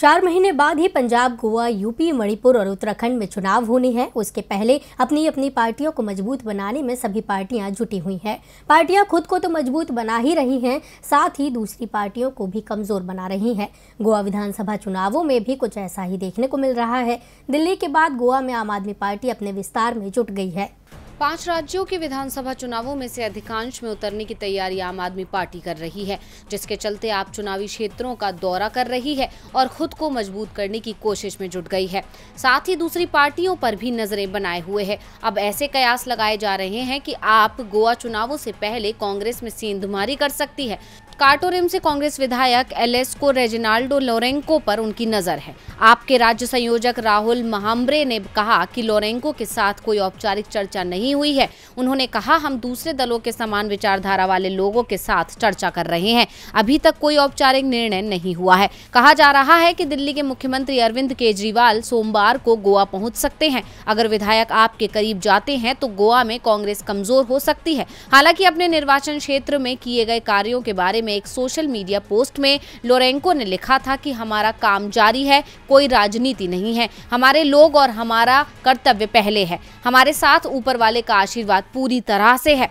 चार महीने बाद ही पंजाब गोवा यूपी मणिपुर और उत्तराखंड में चुनाव होने हैं उसके पहले अपनी अपनी पार्टियों को मजबूत बनाने में सभी पार्टियां जुटी हुई हैं पार्टियां खुद को तो मजबूत बना ही रही हैं साथ ही दूसरी पार्टियों को भी कमजोर बना रही हैं गोवा विधानसभा चुनावों में भी कुछ ऐसा ही देखने को मिल रहा है दिल्ली के बाद गोवा में आम आदमी पार्टी अपने विस्तार में जुट गई है पांच राज्यों के विधानसभा चुनावों में से अधिकांश में उतरने की तैयारी आम आदमी पार्टी कर रही है जिसके चलते आप चुनावी क्षेत्रों का दौरा कर रही है और खुद को मजबूत करने की कोशिश में जुट गई है साथ ही दूसरी पार्टियों पर भी नजरें बनाए हुए है अब ऐसे कयास लगाए जा रहे हैं कि आप गोवा चुनावों से पहले कांग्रेस में सेंधमारी कर सकती है काटोरेम से कांग्रेस विधायक एलेस्को रेजिनाल्डो लोरेंको पर उनकी नजर है आपके राज्य संयोजक राहुल महाम्बरे ने कहा कि लोरेंको के साथ कोई औपचारिक चर्चा नहीं बनी हुई है उन्होंने कहा हम दूसरे दलों के समान विचारधारा वाले लोगों के साथ चर्चा कर रहे हैं अभी तक कोई औपचारिक निर्णय नहीं हुआ है कहा जा रहा है कि दिल्ली के मुख्यमंत्री अरविंद केजरीवाल सोमवार को गोवा पहुंच सकते हैं अगर विधायक आपके करीब जाते हैं तो गोवा में कांग्रेस कमजोर हो सकती है हालांकि अपने निर्वाचन क्षेत्र में किए गए कार्यो के बारे में एक सोशल मीडिया पोस्ट में लोरेंको ने लिखा था कि हमारा काम जारी है कोई राजनीति नहीं है हमारे लोग और हमारा कर्तव्य पहले है हमारे साथ ऊपर वाले वाले का आशीर्वाद पूरी तरह से है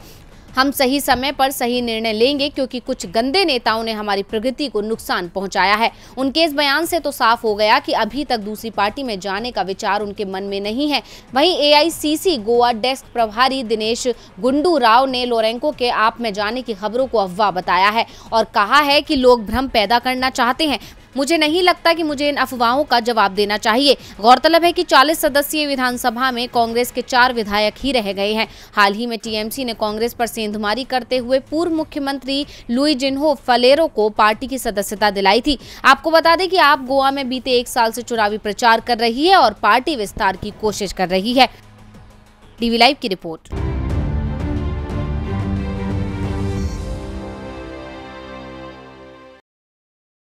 हम सही समय पर सही निर्णय लेंगे क्योंकि कुछ गंदे नेताओं ने हमारी प्रगति को नुकसान पहुंचाया है उनके इस बयान से तो साफ हो गया कि अभी तक दूसरी पार्टी में जाने का विचार उनके मन में नहीं है वहीं एआईसीसी गोवा डेस्क प्रभारी दिनेश गुंडू राव ने लोरेंको के आप में जाने की खबरों को अफवाह बताया है और कहा है कि लोग भ्रम पैदा करना चाहते हैं मुझे नहीं लगता कि मुझे इन अफवाहों का जवाब देना चाहिए गौरतलब है कि 40 सदस्यीय विधानसभा में कांग्रेस के चार विधायक ही रह गए हैं हाल ही में टीएमसी ने कांग्रेस पर सेंधमारी करते हुए पूर्व मुख्यमंत्री लुई जिन्हो फलेरो को पार्टी की सदस्यता दिलाई थी आपको बता दें कि आप गोवा में बीते एक साल से चुनावी प्रचार कर रही है और पार्टी विस्तार की कोशिश कर रही है डीवी लाइव की रिपोर्ट